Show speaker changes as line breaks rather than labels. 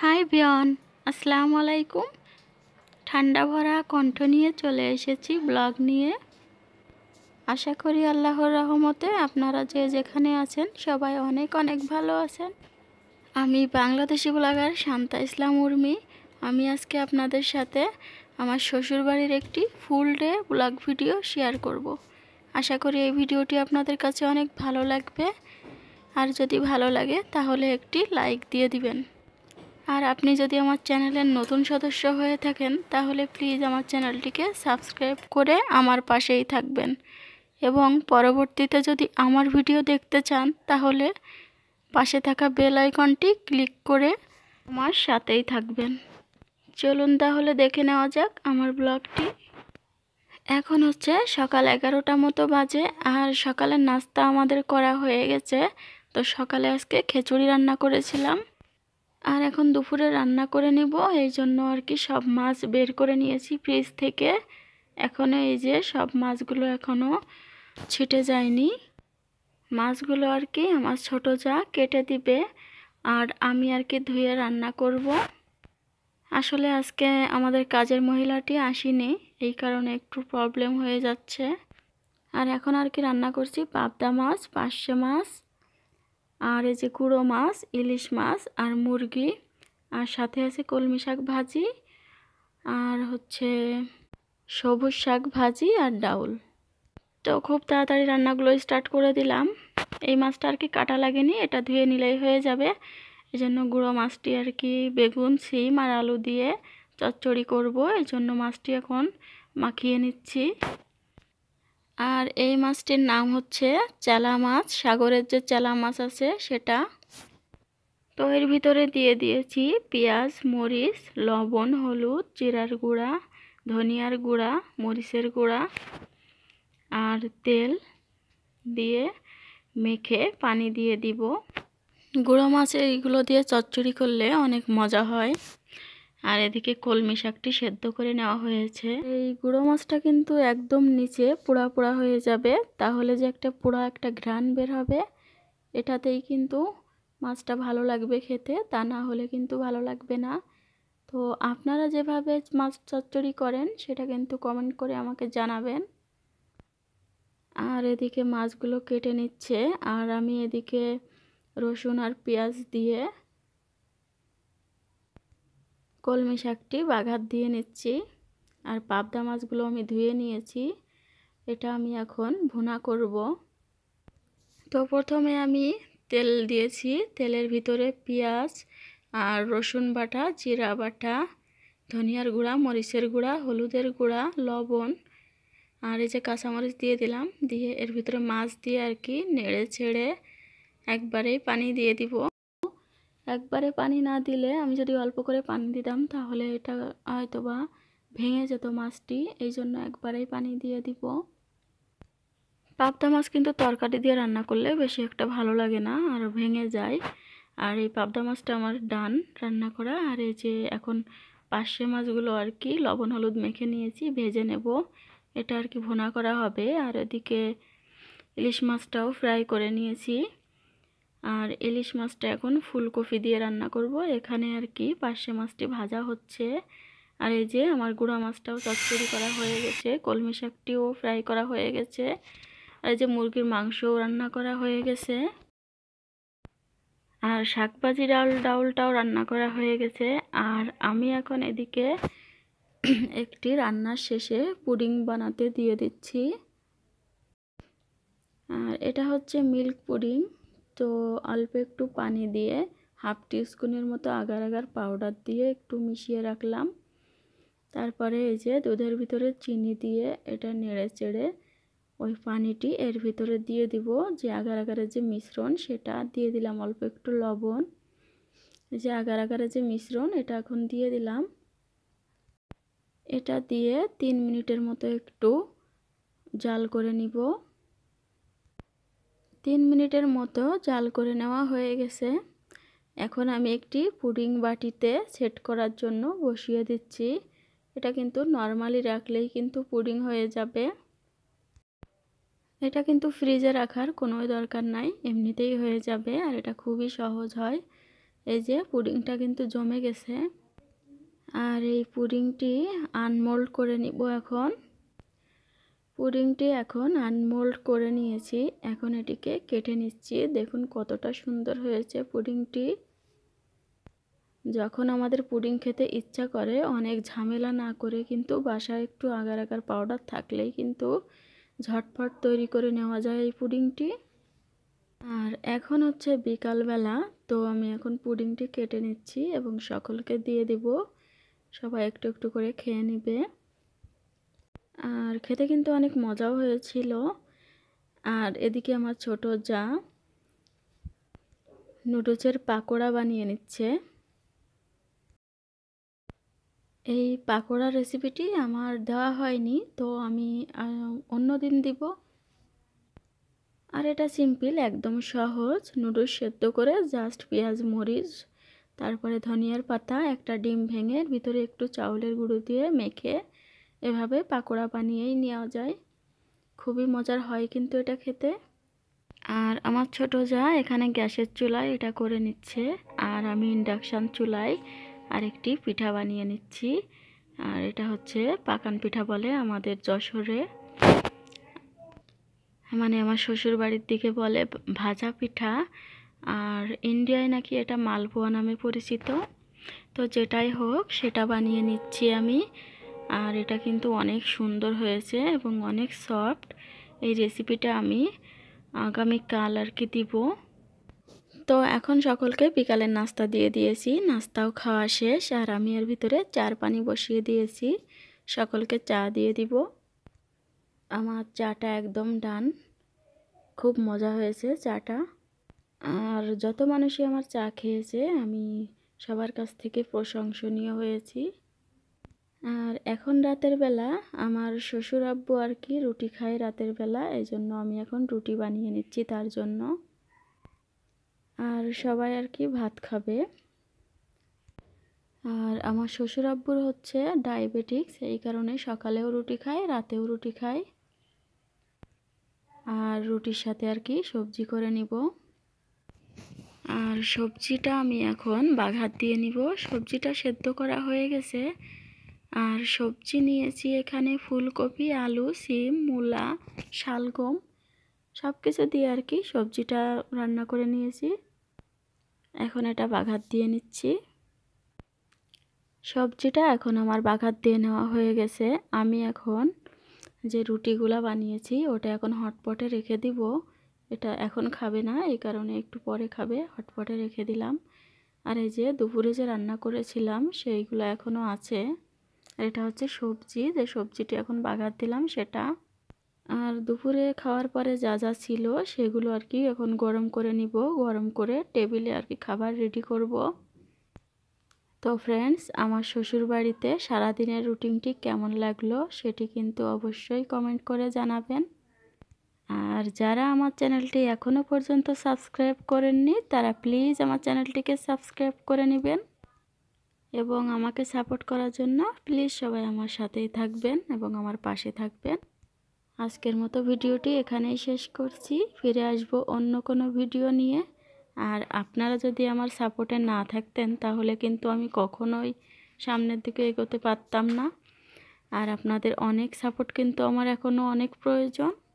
High বিয়ন আসসালামু আলাইকুম ঠান্ডা ভরা কণ্ঠ নিয়ে চলে এসেছি ব্লগ নিয়ে আশা করি আল্লাহর রহমতে আপনারা যে যেখানে আছেন সবাই অনেক অনেক ভালো আছেন আমি বাংলাদেশি ব্লগার শান্তা ইসলাম উর্মি আমি আজকে আপনাদের সাথে আমার শ্বশুরবাড়ির একটি full day vlog video share করব। আশা করি এই ভিডিওটি আপনাদের কাছে অনেক ভালো লাগবে আর যদি ভালো লাগে তাহলে একটি লাইক দিয়ে দিবেন আর আপনি যদি আমার চ্যানেলের নতুন সদস্য হয়ে থাকেন তাহলে প্লিজ আমার চ্যানেলটিকে সাবস্ক্রাইব করে আমার পাশেই থাকবেন এবং পরবর্তীতে যদি আমার ভিডিও দেখতে চান তাহলে পাশে থাকা বেল আইকনটি ক্লিক করে আমার সাথেই থাকবেন চলুন তাহলে দেখে নেওয়া যাক আমার ব্লগটি এখন হচ্ছে সকাল এগারোটা মতো বাজে আর সকালের নাস্তা আমাদের করা হয়ে গেছে তো সকালে আজকে খিচুড়ি রান্না করেছিলাম আর এখন দুপুরে রান্না করে নিব এই জন্য আর কি সব মাছ বের করে নিয়েছি ফ্রিজ থেকে এখনও এই যে সব মাছগুলো এখনও ছিটে যায়নি মাছগুলো আর কি আমার ছোট যা কেটে দিবে আর আমি আর কি ধুয়ে রান্না করব আসলে আজকে আমাদের কাজের মহিলাটি আসেনি এই কারণে একটু প্রবলেম হয়ে যাচ্ছে আর এখন আর কি রান্না করছি পাবদা মাছ পার্শে মাছ আর এই যে কুড়ো মাছ ইলিশ মাছ আর মুরগি আর সাথে আছে কলমি শাক ভাজি আর হচ্ছে সবুজ শাক ভাজি আর ডাউল তো খুব তাড়াতাড়ি রান্নাগুলো স্টার্ট করে দিলাম এই মাছটা আর কি কাটা লাগেনি এটা ধুয়ে নিলেই হয়ে যাবে এই জন্য গুঁড়ো মাছটি আর কি বেগুন সিম আর আলু দিয়ে চচ্চড়ি করব এই জন্য মাছটি এখন মাখিয়ে নিচ্ছি আর এই মাছটির নাম হচ্ছে চেলা মাছ সাগরের যে চেলা মাছ আছে সেটা তো এর ভিতরে দিয়ে দিয়েছি পেঁয়াজ মরিচ লবণ হলুদ জিরার গুঁড়া ধনিয়ার গুঁড়া মরিচের গুঁড়া আর তেল দিয়ে মেখে পানি দিয়ে দিব গুঁড়ো মাছ এইগুলো দিয়ে চচ্চড়ি করলে অনেক মজা হয় আর এদিকে কলমি শাকটি সেদ্ধ করে নেওয়া হয়েছে এই গুঁড়ো মাছটা কিন্তু একদম নিচে পোড়া পোড়া হয়ে যাবে তাহলে যে একটা পোড়া একটা ঘ্রাণ বের হবে এটাতেই কিন্তু মাছটা ভালো লাগবে খেতে তা না হলে কিন্তু ভালো লাগবে না তো আপনারা যেভাবে মাছ চচ্চড়ি করেন সেটা কিন্তু কমেন্ট করে আমাকে জানাবেন আর এদিকে মাছগুলো কেটে নিচ্ছে আর আমি এদিকে রসুন আর পেঁয়াজ দিয়ে কলমি শাকটি বাঘাত দিয়ে নিচ্ছি আর পাবদা মাছগুলো আমি ধুয়ে নিয়েছি এটা আমি এখন ভুনা করব তো প্রথমে আমি তেল দিয়েছি তেলের ভিতরে পেঁয়াজ আর রসুন বাটা জিরা বাটা ধনিয়ার গুঁড়া মরিচের গুঁড়া হলুদের গুঁড়া লবণ আর এই যে কাঁচামরিচ দিয়ে দিলাম দিয়ে এর ভিতরে মাছ দিয়ে আর কি নেড়ে ছেড়ে একবারেই পানি দিয়ে দিব একবারে পানি না দিলে আমি যদি অল্প করে পানি দিতাম তাহলে এটা হয়তো বা ভেঙে যেত মাছটি এই জন্য একবারেই পানি দিয়ে দিব পাবদা মাছ কিন্তু তরকারি দিয়ে রান্না করলে বেশি একটা ভালো লাগে না আর ভেঙে যায় আর এই পাবদা মাছটা আমার ডান রান্না করা আর এই যে এখন পাশে মাছগুলো আর কি লবণ হলুদ মেখে নিয়েছি ভেজে নেব এটা আর কি ভোনা করা হবে আর এদিকে ইলিশ মাছটাও ফ্রাই করে নিয়েছি আর ইলিশ মাছটা এখন ফুলকপি দিয়ে রান্না করব এখানে আর কি পার্শে মাছটি ভাজা হচ্ছে আর এই যে আমার গুঁড়া মাছটাও চচ্চড়ি করা হয়ে গেছে কলমি শাকটিও ফ্রাই করা হয়ে গেছে আর এই যে মুরগির মাংসও রান্না করা হয়ে গেছে আর শাকভাজি ডাল ডাউলটাও রান্না করা হয়ে গেছে আর আমি এখন এদিকে একটি রান্নার শেষে পুডিং বানাতে দিয়ে দিচ্ছি আর এটা হচ্ছে মিল্ক পুডিং তো অল্প একটু পানি দিয়ে হাফ টি স্পুনের মতো আগার আগার পাউডার দিয়ে একটু মিশিয়ে রাখলাম তারপরে এই যে দুধের ভিতরে চিনি দিয়ে এটা নেড়ে চেড়ে ওই পানিটি এর ভিতরে দিয়ে দিব যে আগার আগারের যে মিশ্রণ সেটা দিয়ে দিলাম অল্প একটু লবণ যে আগার আগারের যে মিশ্রণ এটা এখন দিয়ে দিলাম এটা দিয়ে তিন মিনিটের মতো একটু জাল করে নিব তিন মিনিটের মতো জাল করে নেওয়া হয়ে গেছে এখন আমি একটি পুডিং বাটিতে সেট করার জন্য বসিয়ে দিচ্ছি এটা কিন্তু নর্মালি রাখলেই কিন্তু পুডিং হয়ে যাবে এটা কিন্তু ফ্রিজে রাখার কোনো দরকার নাই এমনিতেই হয়ে যাবে আর এটা খুবই সহজ হয় এই যে পুডিংটা কিন্তু জমে গেছে আর এই পুডিংটি আনমোল্ড করে নিব এখন পুডিংটি এখন আনমোল্ড করে নিয়েছি এখন এটিকে কেটে নিচ্ছি দেখুন কতটা সুন্দর হয়েছে পুডিংটি যখন আমাদের পুডিং খেতে ইচ্ছা করে অনেক ঝামেলা না করে কিন্তু বাসায় একটু আগার আগার পাউডার থাকলেই কিন্তু ঝটফট তৈরি করে নেওয়া যায় এই পুডিংটি আর এখন হচ্ছে বিকালবেলা তো আমি এখন পুডিংটি কেটে নিচ্ছি এবং সকলকে দিয়ে দেব সবাই একটু একটু করে খেয়ে নেবে আর খেতে কিন্তু অনেক মজাও হয়েছিল আর এদিকে আমার ছোট যা নুডলসের পাকোড়া বানিয়ে নিচ্ছে এই পাকোড়া রেসিপিটি আমার দেওয়া হয়নি তো আমি অন্য দিন দিব আর এটা সিম্পল একদম সহজ নুডলস সেদ্ধ করে জাস্ট পেঁয়াজ মরিচ তারপরে ধনিয়ার পাতা একটা ডিম ভেঙে ভিতরে একটু চাউলের গুঁড়ো দিয়ে মেখে এভাবে পাকোড়া বানিয়েই নেওয়া যায় খুবই মজার হয় কিন্তু এটা খেতে আর আমার ছোট যা এখানে গ্যাসের চুলায় এটা করে নিচ্ছে আর আমি ইন্ডাকশান চুলায় আরেকটি পিঠা বানিয়ে নিচ্ছি আর এটা হচ্ছে পাকান পিঠা বলে আমাদের যশোরে মানে আমার শ্বশুর বাড়ির দিকে বলে ভাজা পিঠা আর ইন্ডিয়ায় নাকি এটা মালপোয়া নামে পরিচিত তো যেটাই হোক সেটা বানিয়ে নিচ্ছি আমি আর এটা কিন্তু অনেক সুন্দর হয়েছে এবং অনেক সফট এই রেসিপিটা আমি আগামী কাল আর কি দিব তো এখন সকলকে বিকালের নাস্তা দিয়ে দিয়েছি নাস্তাও খাওয়া শেষ আর আমি এর ভিতরে চার পানি বসিয়ে দিয়েছি সকলকে চা দিয়ে দিব আমার চাটা একদম ডান খুব মজা হয়েছে চাটা আর যত মানুষই আমার চা খেয়েছে আমি সবার কাছ থেকে প্রশংসনীয় হয়েছি আর এখন রাতের বেলা আমার শ্বশুর আব্বু আর কি রুটি খায় রাতের বেলা এই জন্য আমি এখন রুটি বানিয়ে নিচ্ছি তার জন্য আর সবাই আর কি ভাত খাবে আর আমার শ্বশুর আব্বুর হচ্ছে ডায়াবেটিক্স এই কারণে সকালেও রুটি খায় রাতেও রুটি খায় আর রুটির সাথে আর কি সবজি করে নিব আর সবজিটা আমি এখন বাঘাত দিয়ে নিব সবজিটা সেদ্ধ করা হয়ে গেছে আর সবজি নিয়েছি এখানে ফুলকপি আলু সিম মূলা শালগম সব কিছু দিয়ে আর কি সবজিটা রান্না করে নিয়েছি এখন এটা বাঘাত দিয়ে নিচ্ছি সবজিটা এখন আমার বাঘাত দিয়ে নেওয়া হয়ে গেছে আমি এখন যে রুটিগুলা বানিয়েছি ওটা এখন হটপটে রেখে দিব এটা এখন খাবে না এই কারণে একটু পরে খাবে হটপটে রেখে দিলাম আর এই যে দুপুরে যে রান্না করেছিলাম সেইগুলো এখনও আছে আর এটা হচ্ছে সবজি যে সবজিটি এখন বাগার দিলাম সেটা আর দুপুরে খাওয়ার পরে যা যা ছিল সেগুলো আর কি এখন গরম করে নিব গরম করে টেবিলে আর কি খাবার রেডি করব তো ফ্রেন্ডস আমার শ্বশুর বাড়িতে সারাদিনের রুটিনটি কেমন লাগলো সেটি কিন্তু অবশ্যই কমেন্ট করে জানাবেন আর যারা আমার চ্যানেলটি এখনও পর্যন্ত সাবস্ক্রাইব করেননি তারা প্লিজ আমার চ্যানেলটিকে সাবস্ক্রাইব করে নেবেন এবং আমাকে সাপোর্ট করার জন্য প্লিজ সবাই আমার সাথেই থাকবেন এবং আমার পাশে থাকবেন আজকের মতো ভিডিওটি এখানেই শেষ করছি ফিরে আসব অন্য কোনো ভিডিও নিয়ে আর আপনারা যদি আমার সাপোর্টে না থাকতেন তাহলে কিন্তু আমি কখনোই সামনের দিকে এগোতে পারতাম না আর আপনাদের অনেক সাপোর্ট কিন্তু আমার এখনও অনেক প্রয়োজন